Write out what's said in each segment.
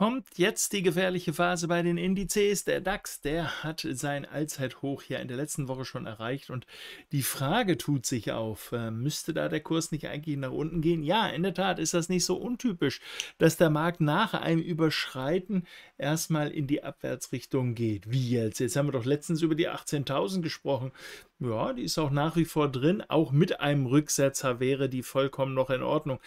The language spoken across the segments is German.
kommt jetzt die gefährliche Phase bei den Indizes. Der DAX, der hat sein Allzeithoch ja in der letzten Woche schon erreicht und die Frage tut sich auf, äh, müsste da der Kurs nicht eigentlich nach unten gehen? Ja, in der Tat ist das nicht so untypisch, dass der Markt nach einem Überschreiten erstmal in die Abwärtsrichtung geht. Wie jetzt? Jetzt haben wir doch letztens über die 18.000 gesprochen. Ja, die ist auch nach wie vor drin. Auch mit einem Rücksetzer wäre die vollkommen noch in Ordnung.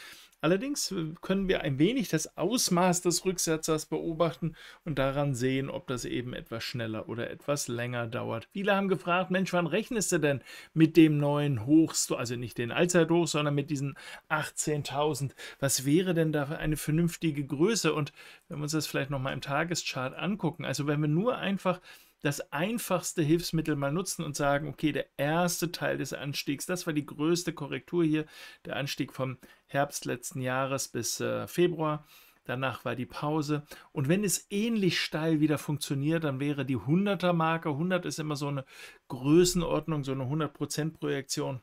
Allerdings äh, können wir ein wenig das Ausmaß des Rücksetzers beobachten und daran sehen, ob das eben etwas schneller oder etwas länger dauert. Viele haben gefragt, Mensch, wann rechnest du denn mit dem neuen Hoch, also nicht den Allzeithoch, sondern mit diesen 18.000? Was wäre denn da für eine vernünftige Größe? Und wenn wir uns das vielleicht nochmal im Tageschart angucken, also wenn wir nur einfach das einfachste Hilfsmittel mal nutzen und sagen, okay, der erste Teil des Anstiegs, das war die größte Korrektur hier, der Anstieg vom Herbst letzten Jahres bis äh, Februar. Danach war die Pause. Und wenn es ähnlich steil wieder funktioniert, dann wäre die 100er Marke, 100 ist immer so eine Größenordnung, so eine 100% Projektion,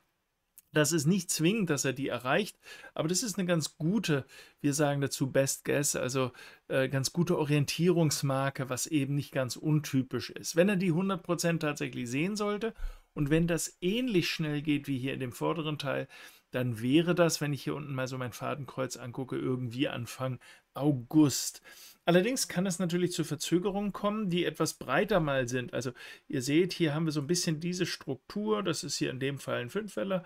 das ist nicht zwingend, dass er die erreicht, aber das ist eine ganz gute, wir sagen dazu Best Guess, also äh, ganz gute Orientierungsmarke, was eben nicht ganz untypisch ist. Wenn er die 100% tatsächlich sehen sollte und wenn das ähnlich schnell geht wie hier in dem vorderen Teil, dann wäre das, wenn ich hier unten mal so mein Fadenkreuz angucke, irgendwie Anfang August. Allerdings kann es natürlich zu Verzögerungen kommen, die etwas breiter mal sind. Also ihr seht, hier haben wir so ein bisschen diese Struktur, das ist hier in dem Fall ein Fünfweller,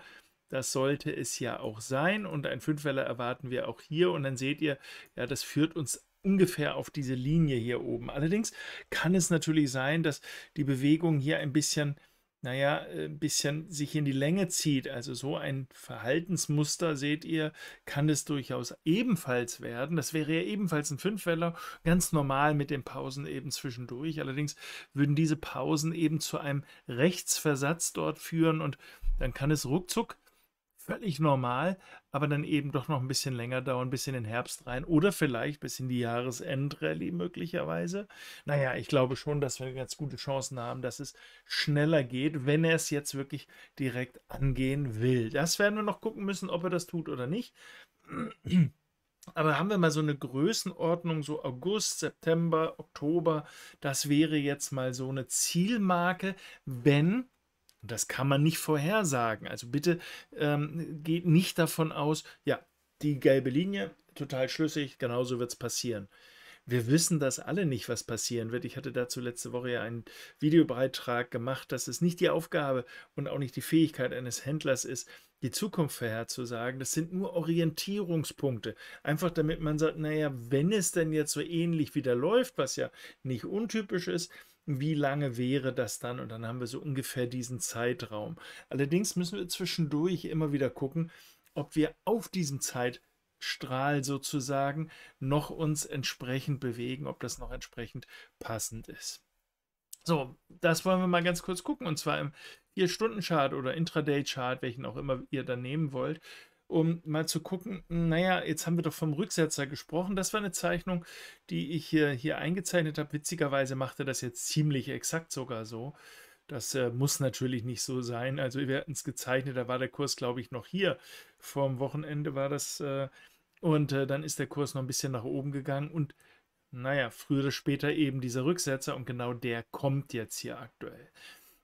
das sollte es ja auch sein. Und ein Fünfweller erwarten wir auch hier. Und dann seht ihr, ja, das führt uns ungefähr auf diese Linie hier oben. Allerdings kann es natürlich sein, dass die Bewegung hier ein bisschen, naja, äh, ein bisschen sich in die Länge zieht. Also so ein Verhaltensmuster, seht ihr, kann es durchaus ebenfalls werden. Das wäre ja ebenfalls ein Fünfweller, ganz normal mit den Pausen eben zwischendurch. Allerdings würden diese Pausen eben zu einem Rechtsversatz dort führen und dann kann es ruckzuck völlig normal, aber dann eben doch noch ein bisschen länger dauern, bis in den Herbst rein oder vielleicht bis in die Jahresendrallye möglicherweise. Naja, ich glaube schon, dass wir ganz gute Chancen haben, dass es schneller geht, wenn er es jetzt wirklich direkt angehen will. Das werden wir noch gucken müssen, ob er das tut oder nicht. Aber haben wir mal so eine Größenordnung, so August, September, Oktober, das wäre jetzt mal so eine Zielmarke, wenn und das kann man nicht vorhersagen. Also bitte ähm, geht nicht davon aus, ja, die gelbe Linie, total schlüssig, genauso wird es passieren. Wir wissen das alle nicht, was passieren wird. Ich hatte dazu letzte Woche ja einen Videobeitrag gemacht, dass es nicht die Aufgabe und auch nicht die Fähigkeit eines Händlers ist, die Zukunft vorherzusagen. Das sind nur Orientierungspunkte. Einfach damit man sagt, naja, wenn es denn jetzt so ähnlich wieder läuft, was ja nicht untypisch ist, wie lange wäre das dann? Und dann haben wir so ungefähr diesen Zeitraum. Allerdings müssen wir zwischendurch immer wieder gucken, ob wir auf diesem Zeitstrahl sozusagen noch uns entsprechend bewegen, ob das noch entsprechend passend ist. So, das wollen wir mal ganz kurz gucken und zwar im 4-Stunden-Chart oder Intraday-Chart, welchen auch immer ihr dann nehmen wollt um mal zu gucken, hm, naja, jetzt haben wir doch vom Rücksetzer gesprochen. Das war eine Zeichnung, die ich hier, hier eingezeichnet habe. Witzigerweise machte das jetzt ziemlich exakt sogar so. Das äh, muss natürlich nicht so sein. Also wir hatten es gezeichnet, da war der Kurs, glaube ich, noch hier. Vorm Wochenende war das. Äh, und äh, dann ist der Kurs noch ein bisschen nach oben gegangen. Und naja, früher oder später eben dieser Rücksetzer. Und genau der kommt jetzt hier aktuell.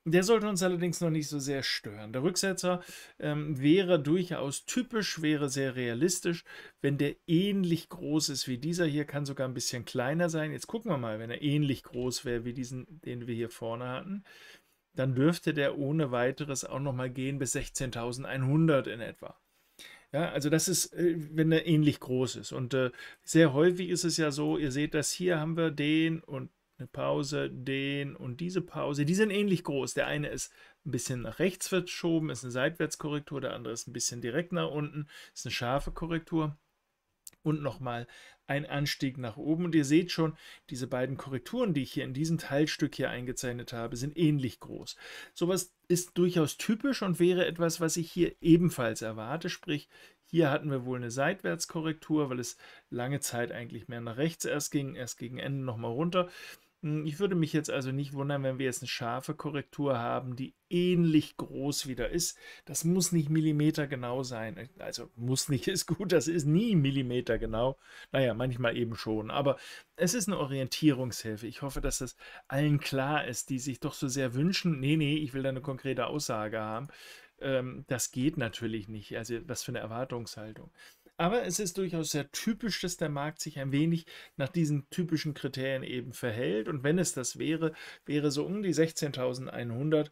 Der sollte uns allerdings noch nicht so sehr stören. Der Rücksetzer ähm, wäre durchaus typisch, wäre sehr realistisch. Wenn der ähnlich groß ist wie dieser hier, kann sogar ein bisschen kleiner sein. Jetzt gucken wir mal, wenn er ähnlich groß wäre wie diesen, den wir hier vorne hatten, dann dürfte der ohne weiteres auch nochmal gehen bis 16.100 in etwa. Ja, also das ist, äh, wenn er ähnlich groß ist. Und äh, sehr häufig ist es ja so, ihr seht das hier haben wir den und eine Pause, den und diese Pause. Die sind ähnlich groß. Der eine ist ein bisschen nach rechts verschoben, ist eine Seitwärtskorrektur, der andere ist ein bisschen direkt nach unten, ist eine scharfe Korrektur. Und nochmal ein Anstieg nach oben. Und ihr seht schon, diese beiden Korrekturen, die ich hier in diesem Teilstück hier eingezeichnet habe, sind ähnlich groß. Sowas ist durchaus typisch und wäre etwas, was ich hier ebenfalls erwarte. Sprich, hier hatten wir wohl eine Seitwärtskorrektur, weil es lange Zeit eigentlich mehr nach rechts erst ging, erst gegen Ende nochmal runter. Hm, ich würde mich jetzt also nicht wundern, wenn wir jetzt eine scharfe Korrektur haben, die ähnlich groß wieder ist. Das muss nicht millimetergenau sein. Äh, also muss nicht, ist gut, das ist nie millimetergenau. Naja, manchmal eben schon. Aber es ist eine Orientierungshilfe. Ich hoffe, dass das allen klar ist, die sich doch so sehr wünschen, nee, nee, ich will da eine konkrete Aussage haben. Ähm, das geht natürlich nicht. Also was für eine Erwartungshaltung. Aber es ist durchaus sehr typisch, dass der Markt sich ein wenig nach diesen typischen Kriterien eben verhält. Und wenn es das wäre, wäre so um die 16.100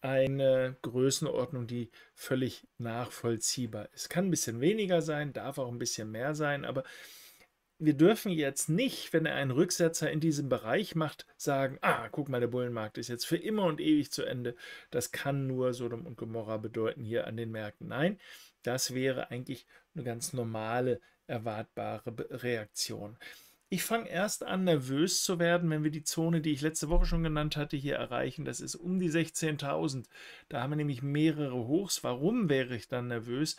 eine Größenordnung, die völlig nachvollziehbar ist. Kann ein bisschen weniger sein, darf auch ein bisschen mehr sein, aber wir dürfen jetzt nicht, wenn er einen Rücksetzer in diesem Bereich macht, sagen, ah, guck mal, der Bullenmarkt ist jetzt für immer und ewig zu Ende. Das kann nur Sodom und Gomorra bedeuten hier an den Märkten. Nein, das wäre eigentlich eine ganz normale, erwartbare Reaktion. Ich fange erst an, nervös zu werden, wenn wir die Zone, die ich letzte Woche schon genannt hatte, hier erreichen. Das ist um die 16.000. Da haben wir nämlich mehrere Hochs. Warum wäre ich dann nervös?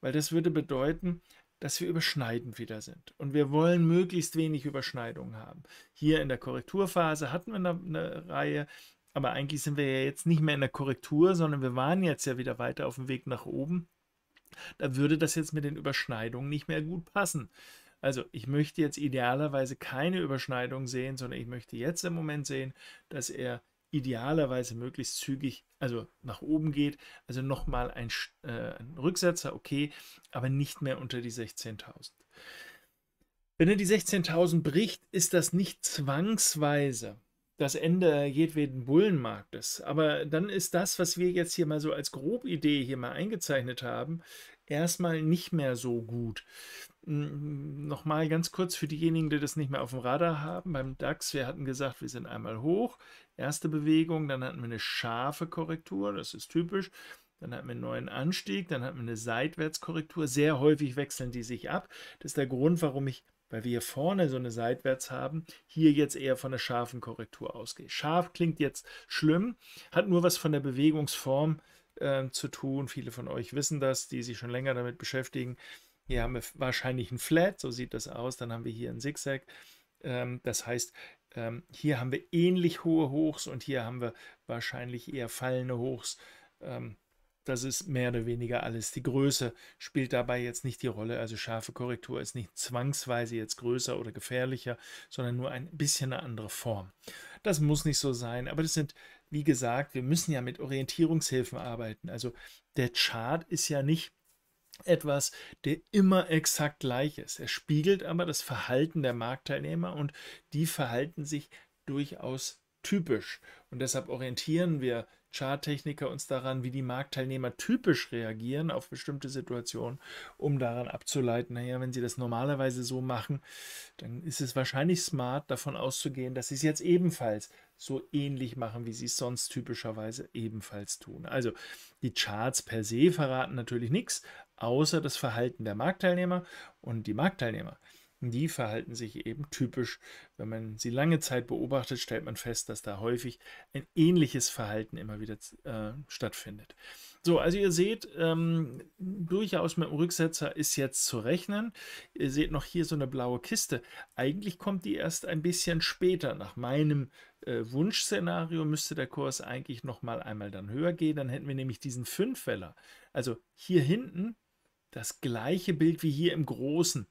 Weil das würde bedeuten, dass wir überschneidend wieder sind. Und wir wollen möglichst wenig Überschneidungen haben. Hier in der Korrekturphase hatten wir eine, eine Reihe, aber eigentlich sind wir ja jetzt nicht mehr in der Korrektur, sondern wir waren jetzt ja wieder weiter auf dem Weg nach oben da würde das jetzt mit den Überschneidungen nicht mehr gut passen. Also ich möchte jetzt idealerweise keine Überschneidung sehen, sondern ich möchte jetzt im Moment sehen, dass er idealerweise möglichst zügig, also nach oben geht, also nochmal ein, äh, ein Rücksetzer, okay, aber nicht mehr unter die 16.000. Wenn er die 16.000 bricht, ist das nicht zwangsweise das Ende jedweden Bullenmarktes. Aber dann ist das, was wir jetzt hier mal so als Grobidee hier mal eingezeichnet haben, erstmal nicht mehr so gut. Hm, Nochmal ganz kurz für diejenigen, die das nicht mehr auf dem Radar haben. Beim DAX, wir hatten gesagt, wir sind einmal hoch. Erste Bewegung, dann hatten wir eine scharfe Korrektur, das ist typisch. Dann hatten wir einen neuen Anstieg, dann hatten wir eine Seitwärtskorrektur. Sehr häufig wechseln die sich ab. Das ist der Grund, warum ich weil wir hier vorne so eine Seitwärts haben, hier jetzt eher von einer scharfen Korrektur ausgehe. Scharf klingt jetzt schlimm, hat nur was von der Bewegungsform äh, zu tun. Viele von euch wissen das, die sich schon länger damit beschäftigen. Hier haben wir wahrscheinlich ein Flat, so sieht das aus. Dann haben wir hier ein Zigzag. Ähm, das heißt, ähm, hier haben wir ähnlich hohe Hochs und hier haben wir wahrscheinlich eher fallende Hochs. Ähm, das ist mehr oder weniger alles. Die Größe spielt dabei jetzt nicht die Rolle. Also scharfe Korrektur ist nicht zwangsweise jetzt größer oder gefährlicher, sondern nur ein bisschen eine andere Form. Das muss nicht so sein, aber das sind, wie gesagt, wir müssen ja mit Orientierungshilfen arbeiten. Also der Chart ist ja nicht etwas, der immer exakt gleich ist. Er spiegelt aber das Verhalten der Marktteilnehmer und die verhalten sich durchaus typisch. Und deshalb orientieren wir Charttechniker uns daran, wie die Marktteilnehmer typisch reagieren auf bestimmte Situationen, um daran abzuleiten, naja, wenn sie das normalerweise so machen, dann ist es wahrscheinlich smart, davon auszugehen, dass sie es jetzt ebenfalls so ähnlich machen, wie sie es sonst typischerweise ebenfalls tun. Also die Charts per se verraten natürlich nichts, außer das Verhalten der Marktteilnehmer und die Marktteilnehmer die verhalten sich eben typisch. Wenn man sie lange Zeit beobachtet, stellt man fest, dass da häufig ein ähnliches Verhalten immer wieder äh, stattfindet. So, also ihr seht, ähm, durchaus mit dem Rücksetzer ist jetzt zu rechnen. Ihr seht noch hier so eine blaue Kiste. Eigentlich kommt die erst ein bisschen später. Nach meinem äh, Wunschszenario müsste der Kurs eigentlich nochmal einmal dann höher gehen. Dann hätten wir nämlich diesen Fünfweller. Also hier hinten das gleiche Bild wie hier im Großen.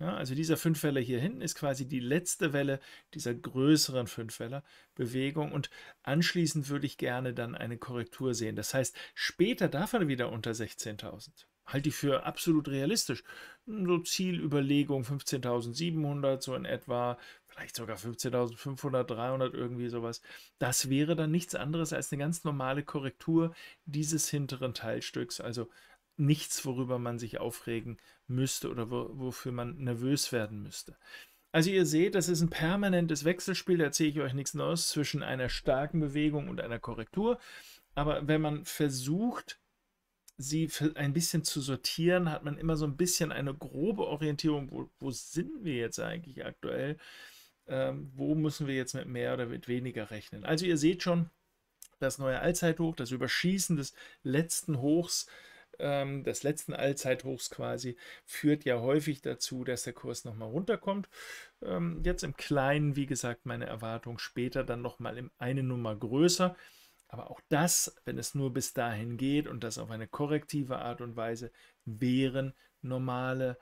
Ja, also dieser Fünfwelle hier hinten ist quasi die letzte Welle dieser größeren Fünfwelle-Bewegung und anschließend würde ich gerne dann eine Korrektur sehen. Das heißt, später darf er wieder unter 16.000. Halte ich für absolut realistisch. So Zielüberlegung 15.700, so in etwa, vielleicht sogar 15.500, 300, irgendwie sowas. Das wäre dann nichts anderes als eine ganz normale Korrektur dieses hinteren Teilstücks, also nichts, worüber man sich aufregen müsste oder wo, wofür man nervös werden müsste. Also ihr seht, das ist ein permanentes Wechselspiel, da erzähle ich euch nichts Neues zwischen einer starken Bewegung und einer Korrektur. Aber wenn man versucht, sie ein bisschen zu sortieren, hat man immer so ein bisschen eine grobe Orientierung, wo, wo sind wir jetzt eigentlich aktuell, ähm, wo müssen wir jetzt mit mehr oder mit weniger rechnen. Also ihr seht schon, das neue Allzeithoch, das Überschießen des letzten Hochs ähm, des letzten Allzeithochs quasi, führt ja häufig dazu, dass der Kurs nochmal runterkommt. Ähm, jetzt im Kleinen, wie gesagt, meine Erwartung später dann nochmal in eine Nummer größer. Aber auch das, wenn es nur bis dahin geht und das auf eine korrektive Art und Weise, wären normale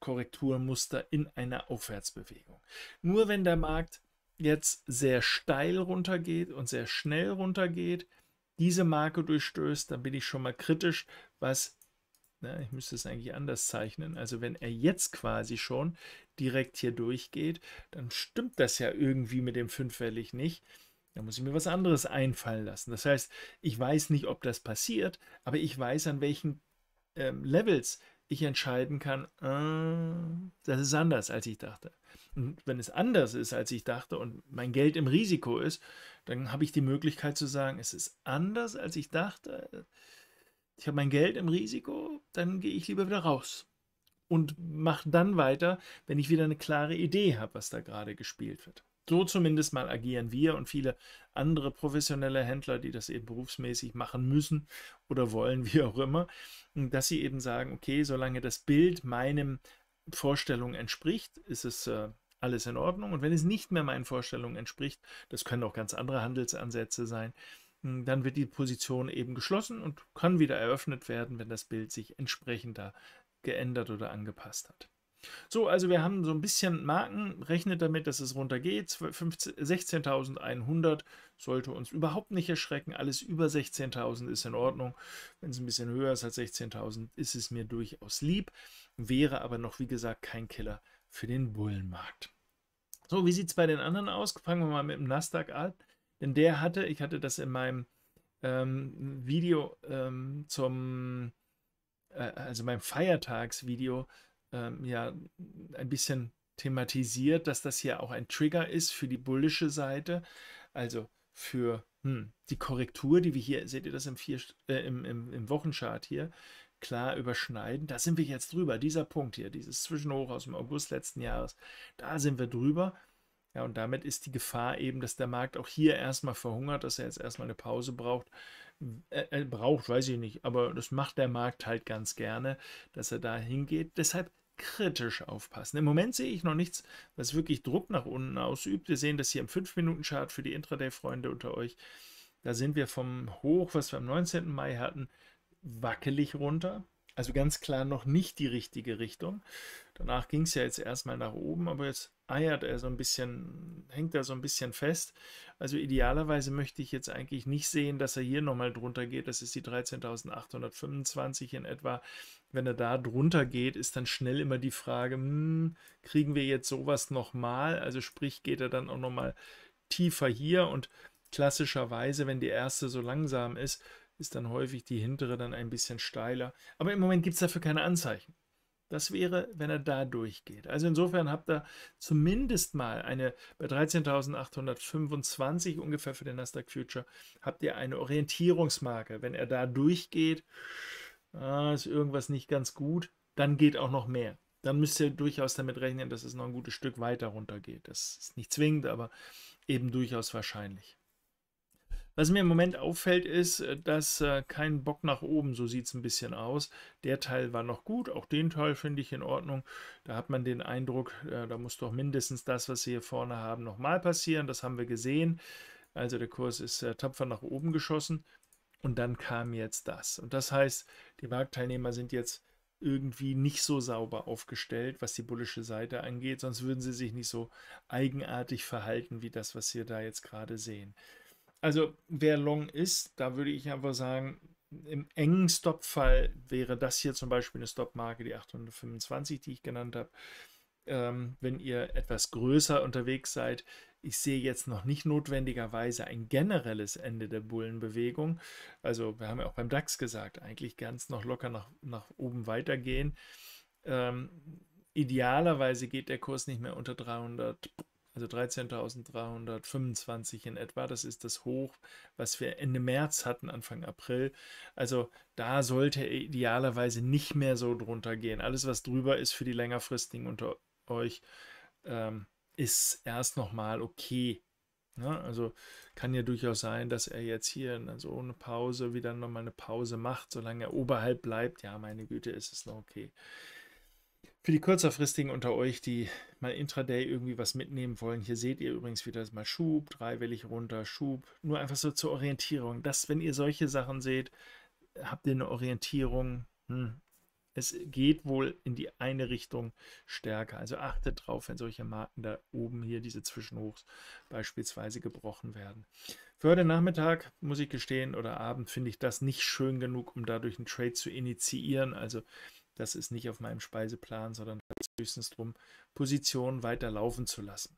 Korrekturmuster in einer Aufwärtsbewegung. Nur wenn der Markt jetzt sehr steil runtergeht und sehr schnell runtergeht, diese Marke durchstößt, dann bin ich schon mal kritisch, was, na, ich müsste es eigentlich anders zeichnen, also wenn er jetzt quasi schon direkt hier durchgeht, dann stimmt das ja irgendwie mit dem fünffällig nicht. Da muss ich mir was anderes einfallen lassen. Das heißt, ich weiß nicht, ob das passiert, aber ich weiß, an welchen äh, Levels ich entscheiden kann, äh, das ist anders, als ich dachte. Und wenn es anders ist, als ich dachte und mein Geld im Risiko ist, dann habe ich die Möglichkeit zu sagen, es ist anders, als ich dachte ich habe mein Geld im Risiko, dann gehe ich lieber wieder raus und mache dann weiter, wenn ich wieder eine klare Idee habe, was da gerade gespielt wird. So zumindest mal agieren wir und viele andere professionelle Händler, die das eben berufsmäßig machen müssen oder wollen, wie auch immer, dass sie eben sagen, okay, solange das Bild meinem Vorstellung entspricht, ist es äh, alles in Ordnung. Und wenn es nicht mehr meinen Vorstellungen entspricht, das können auch ganz andere Handelsansätze sein, hm, dann wird die Position eben geschlossen und kann wieder eröffnet werden, wenn das Bild sich entsprechend da geändert oder angepasst hat. So, also wir haben so ein bisschen Marken, rechnet damit, dass es runtergeht. 16.100 sollte uns überhaupt nicht erschrecken. Alles über 16.000 ist in Ordnung. Wenn es ein bisschen höher ist als 16.000, ist es mir durchaus lieb. Wäre aber noch, wie gesagt, kein Killer für den Bullenmarkt. So, wie sieht es bei den anderen aus? Fangen wir mal mit dem Nasdaq an. Denn der hatte, ich hatte das in meinem ähm, Video ähm, zum, äh, also meinem Feiertagsvideo, ähm, ja, ein bisschen thematisiert, dass das hier auch ein Trigger ist für die bullische Seite, also für hm, die Korrektur, die wir hier, seht ihr das im, vier, äh, im, im, im Wochenchart hier, klar überschneiden. Da sind wir jetzt drüber. Dieser Punkt hier, dieses Zwischenhoch aus dem August letzten Jahres, da sind wir drüber. Ja, und damit ist die Gefahr eben, dass der Markt auch hier erstmal verhungert, dass er jetzt erstmal eine Pause braucht. Äh, äh, braucht, weiß ich nicht, aber das macht der Markt halt ganz gerne, dass er da hingeht. Deshalb kritisch aufpassen. Im Moment sehe ich noch nichts, was wirklich Druck nach unten ausübt. Wir sehen das hier im 5-Minuten-Chart für die Intraday-Freunde unter euch. Da sind wir vom Hoch, was wir am 19. Mai hatten, wackelig runter. Also ganz klar noch nicht die richtige Richtung. Danach ging es ja jetzt erstmal nach oben, aber jetzt eiert er so ein bisschen, hängt er so ein bisschen fest. Also idealerweise möchte ich jetzt eigentlich nicht sehen, dass er hier nochmal drunter geht. Das ist die 13.825 in etwa. Wenn er da drunter geht, ist dann schnell immer die Frage, hm, kriegen wir jetzt sowas nochmal? Also sprich, geht er dann auch nochmal tiefer hier und klassischerweise, wenn die erste so langsam ist, ist dann häufig die hintere dann ein bisschen steiler. Aber im Moment gibt es dafür keine Anzeichen. Das wäre, wenn er da durchgeht. Also insofern habt ihr zumindest mal eine, bei 13.825 ungefähr für den Nasdaq Future, habt ihr eine Orientierungsmarke. Wenn er da durchgeht, ah, ist irgendwas nicht ganz gut, dann geht auch noch mehr. Dann müsst ihr durchaus damit rechnen, dass es noch ein gutes Stück weiter runter geht. Das ist nicht zwingend, aber eben durchaus wahrscheinlich. Was mir im Moment auffällt, ist, äh, dass äh, kein Bock nach oben, so sieht es ein bisschen aus. Der Teil war noch gut, auch den Teil finde ich in Ordnung. Da hat man den Eindruck, äh, da muss doch mindestens das, was wir hier vorne haben, nochmal passieren. Das haben wir gesehen. Also der Kurs ist äh, tapfer nach oben geschossen. Und dann kam jetzt das. Und das heißt, die Marktteilnehmer sind jetzt irgendwie nicht so sauber aufgestellt, was die bullische Seite angeht, sonst würden sie sich nicht so eigenartig verhalten, wie das, was wir da jetzt gerade sehen also wer long ist, da würde ich einfach sagen, im engen Stop-Fall wäre das hier zum Beispiel eine Stop-Marke, die 825, die ich genannt habe. Ähm, wenn ihr etwas größer unterwegs seid, ich sehe jetzt noch nicht notwendigerweise ein generelles Ende der Bullenbewegung. Also wir haben ja auch beim DAX gesagt, eigentlich ganz noch locker nach, nach oben weitergehen. Ähm, idealerweise geht der Kurs nicht mehr unter 300 also 13.325 in etwa. Das ist das Hoch, was wir Ende März hatten, Anfang April. Also da sollte er idealerweise nicht mehr so drunter gehen. Alles, was drüber ist für die längerfristigen unter euch, ähm, ist erst nochmal okay. Ja, ne? also kann ja durchaus sein, dass er jetzt hier so also eine Pause wieder nochmal eine Pause macht, solange er oberhalb bleibt. Ja, meine Güte, ist es noch okay. Für die kürzerfristigen unter euch, die mal intraday irgendwie was mitnehmen wollen, hier seht ihr übrigens wieder mal Schub, dreiwellig runter, Schub, nur einfach so zur Orientierung. Das, wenn ihr solche Sachen seht, habt ihr eine Orientierung. Hm. Es geht wohl in die eine Richtung stärker. Also achtet drauf, wenn solche Marken da oben hier, diese Zwischenhochs beispielsweise gebrochen werden. Für heute Nachmittag, muss ich gestehen, oder Abend finde ich das nicht schön genug, um dadurch einen Trade zu initiieren. Also das ist nicht auf meinem Speiseplan, sondern höchstens darum, Positionen weiter laufen zu lassen.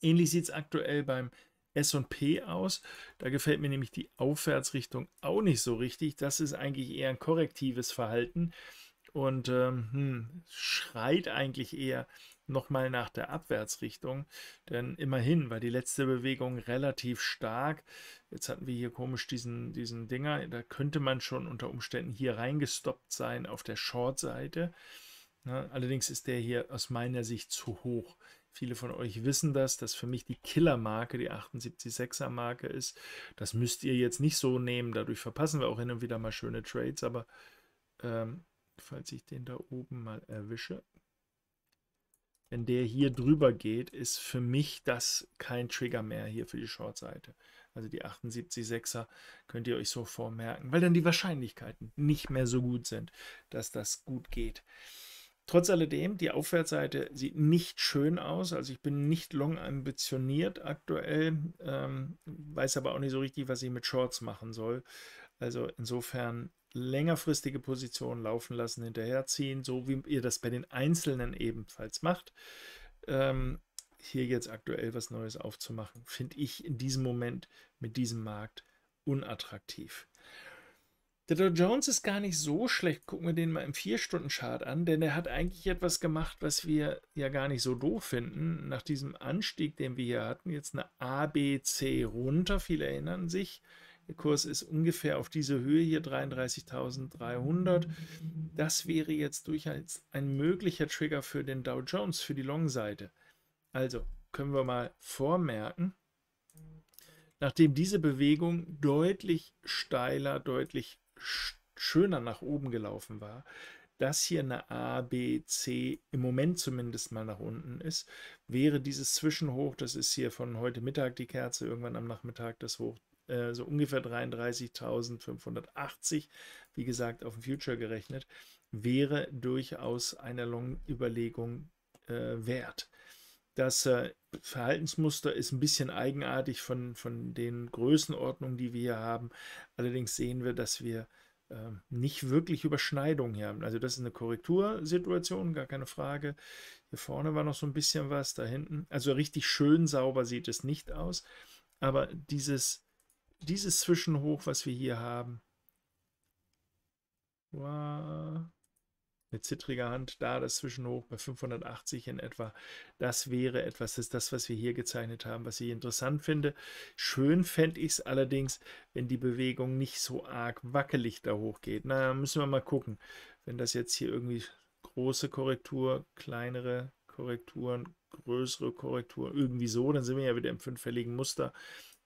Ähnlich sieht es aktuell beim SP aus. Da gefällt mir nämlich die Aufwärtsrichtung auch nicht so richtig. Das ist eigentlich eher ein korrektives Verhalten und ähm, hm, schreit eigentlich eher nochmal nach der Abwärtsrichtung, denn immerhin war die letzte Bewegung relativ stark. Jetzt hatten wir hier komisch diesen, diesen Dinger, da könnte man schon unter Umständen hier reingestoppt sein auf der Short-Seite. Ne, allerdings ist der hier aus meiner Sicht zu hoch. Viele von euch wissen das, dass für mich die Killer-Marke, die 78,6er Marke ist. Das müsst ihr jetzt nicht so nehmen, dadurch verpassen wir auch hin und wieder mal schöne Trades, aber ähm, falls ich den da oben mal erwische, wenn der hier drüber geht, ist für mich das kein Trigger mehr hier für die Shortseite. Also die 78,6er könnt ihr euch so vormerken, weil dann die Wahrscheinlichkeiten nicht mehr so gut sind, dass das gut geht. Trotz alledem, die Aufwärtsseite sieht nicht schön aus. Also ich bin nicht long ambitioniert aktuell, ähm, weiß aber auch nicht so richtig, was ich mit Shorts machen soll. Also insofern längerfristige Positionen laufen lassen, hinterherziehen, so wie ihr das bei den Einzelnen ebenfalls macht. Ähm, hier jetzt aktuell was Neues aufzumachen, finde ich in diesem Moment mit diesem Markt unattraktiv. Der Dow Jones ist gar nicht so schlecht. Gucken wir den mal im 4-Stunden-Chart an, denn er hat eigentlich etwas gemacht, was wir ja gar nicht so doof finden. Nach diesem Anstieg, den wir hier hatten, jetzt eine ABC runter, viele erinnern sich, der Kurs ist ungefähr auf diese Höhe hier 33.300. Das wäre jetzt durchaus ein möglicher Trigger für den Dow Jones, für die Long-Seite. Also können wir mal vormerken, nachdem diese Bewegung deutlich steiler, deutlich schöner nach oben gelaufen war, dass hier eine A, B, C im Moment zumindest mal nach unten ist, wäre dieses Zwischenhoch, das ist hier von heute Mittag die Kerze, irgendwann am Nachmittag das Hoch äh, so ungefähr 33.580, wie gesagt, auf den Future gerechnet, wäre durchaus einer Long-Überlegung äh, wert. Das äh, Verhaltensmuster ist ein bisschen eigenartig von, von den Größenordnungen, die wir hier haben. Allerdings sehen wir, dass wir äh, nicht wirklich Überschneidungen hier haben. Also das ist eine Korrektursituation, gar keine Frage. Hier vorne war noch so ein bisschen was, da hinten. Also richtig schön sauber sieht es nicht aus. Aber dieses dieses Zwischenhoch, was wir hier haben. Wow mit zittriger Hand da das Zwischenhoch bei 580 in etwa. Das wäre etwas, das ist das, was wir hier gezeichnet haben, was ich interessant finde. Schön fände ich es allerdings, wenn die Bewegung nicht so arg wackelig da hochgeht. Na, müssen wir mal gucken. Wenn das jetzt hier irgendwie große Korrektur, kleinere Korrekturen, größere Korrektur, irgendwie so, dann sind wir ja wieder im fünffälligen Muster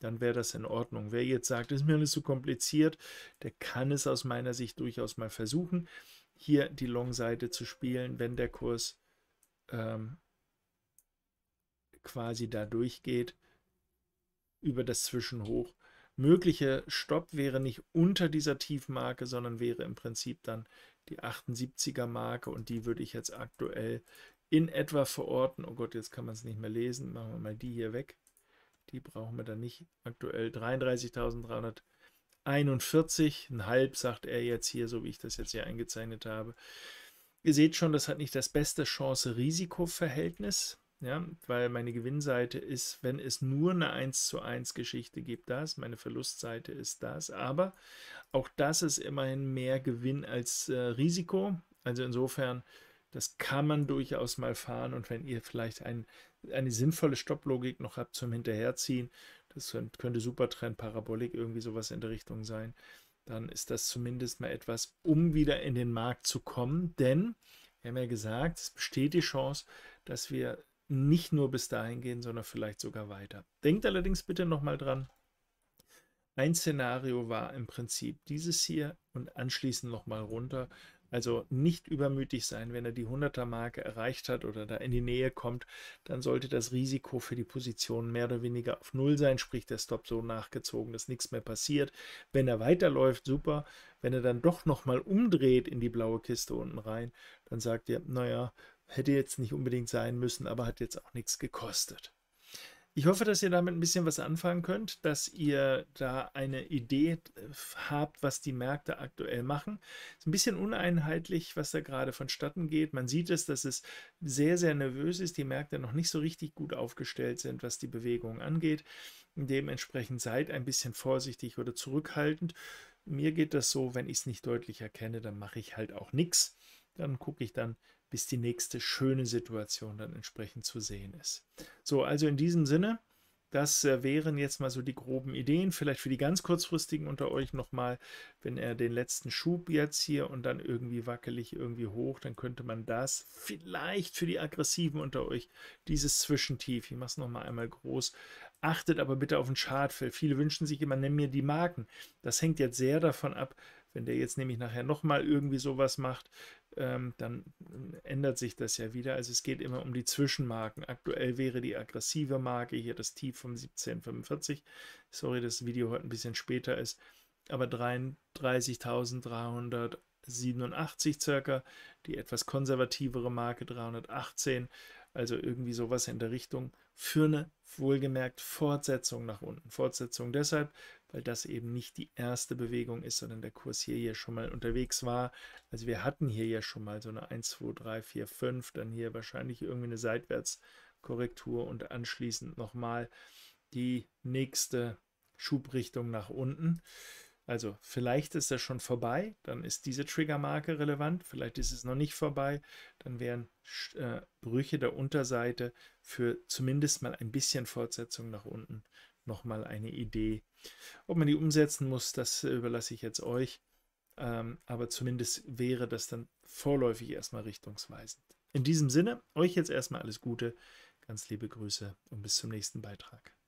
dann wäre das in Ordnung. Wer jetzt sagt, ist mir alles zu so kompliziert, der kann es aus meiner Sicht durchaus mal versuchen, hier die Long-Seite zu spielen, wenn der Kurs ähm, quasi da durchgeht über das Zwischenhoch. Möglicher Stopp wäre nicht unter dieser Tiefmarke, sondern wäre im Prinzip dann die 78er Marke und die würde ich jetzt aktuell in etwa verorten. Oh Gott, jetzt kann man es nicht mehr lesen. Machen wir mal die hier weg. Die brauchen wir dann nicht. Aktuell 33.341. Ein halb sagt er jetzt hier, so wie ich das jetzt hier eingezeichnet habe. Ihr seht schon, das hat nicht das beste Chance-Risiko-Verhältnis. Ja, weil meine Gewinnseite ist, wenn es nur eine 1 zu 1 Geschichte gibt, das, meine Verlustseite ist das, aber auch das ist immerhin mehr Gewinn als äh, Risiko. Also insofern, das kann man durchaus mal fahren und wenn ihr vielleicht ein eine sinnvolle Stopplogik noch habe zum Hinterherziehen, das könnte Supertrend, Parabolik, irgendwie sowas in der Richtung sein, dann ist das zumindest mal etwas, um wieder in den Markt zu kommen. Denn, wir haben ja gesagt, es besteht die Chance, dass wir nicht nur bis dahin gehen, sondern vielleicht sogar weiter. Denkt allerdings bitte nochmal dran, ein Szenario war im Prinzip dieses hier und anschließend nochmal runter. Also nicht übermütig sein, wenn er die 100er Marke erreicht hat oder da in die Nähe kommt, dann sollte das Risiko für die Position mehr oder weniger auf Null sein, sprich der Stop so nachgezogen, dass nichts mehr passiert. Wenn er weiterläuft, super. Wenn er dann doch nochmal umdreht in die blaue Kiste unten rein, dann sagt ihr, naja, hätte jetzt nicht unbedingt sein müssen, aber hat jetzt auch nichts gekostet. Ich hoffe, dass ihr damit ein bisschen was anfangen könnt, dass ihr da eine Idee äh, habt, was die Märkte aktuell machen. Ist ein bisschen uneinheitlich, was da gerade vonstatten geht. Man sieht es, dass es sehr, sehr nervös ist, die Märkte noch nicht so richtig gut aufgestellt sind, was die Bewegung angeht. Dementsprechend seid ein bisschen vorsichtig oder zurückhaltend. Mir geht das so, wenn ich es nicht deutlich erkenne, dann mache ich halt auch nichts. Dann gucke ich dann, bis die nächste schöne Situation dann entsprechend zu sehen ist. So, also in diesem Sinne, das äh, wären jetzt mal so die groben Ideen. Vielleicht für die ganz kurzfristigen unter euch nochmal, wenn er den letzten Schub jetzt hier und dann irgendwie wackelig irgendwie hoch, dann könnte man das vielleicht für die Aggressiven unter euch, dieses Zwischentief, ich mache es nochmal einmal groß, achtet aber bitte auf den Chart. Viele wünschen sich immer, nenn mir die Marken. Das hängt jetzt sehr davon ab, wenn der jetzt nämlich nachher nochmal irgendwie sowas macht, ähm, dann ändert sich das ja wieder. Also es geht immer um die Zwischenmarken. Aktuell wäre die aggressive Marke hier das Tief von 1745. Sorry, dass das Video heute ein bisschen später ist, aber 33.387 circa. Die etwas konservativere Marke 318. Also irgendwie sowas in der Richtung für eine wohlgemerkt Fortsetzung nach unten. Fortsetzung deshalb, weil das eben nicht die erste Bewegung ist, sondern der Kurs hier ja schon mal unterwegs war. Also wir hatten hier ja schon mal so eine 1, 2, 3, 4, 5, dann hier wahrscheinlich irgendwie eine Seitwärtskorrektur und anschließend nochmal die nächste Schubrichtung nach unten. Also vielleicht ist das schon vorbei, dann ist diese Triggermarke relevant, vielleicht ist es noch nicht vorbei, dann wären äh, Brüche der Unterseite für zumindest mal ein bisschen Fortsetzung nach unten nochmal eine Idee. Ob man die umsetzen muss, das überlasse ich jetzt euch. Ähm, aber zumindest wäre das dann vorläufig erstmal richtungsweisend. In diesem Sinne, euch jetzt erstmal alles Gute, ganz liebe Grüße und bis zum nächsten Beitrag.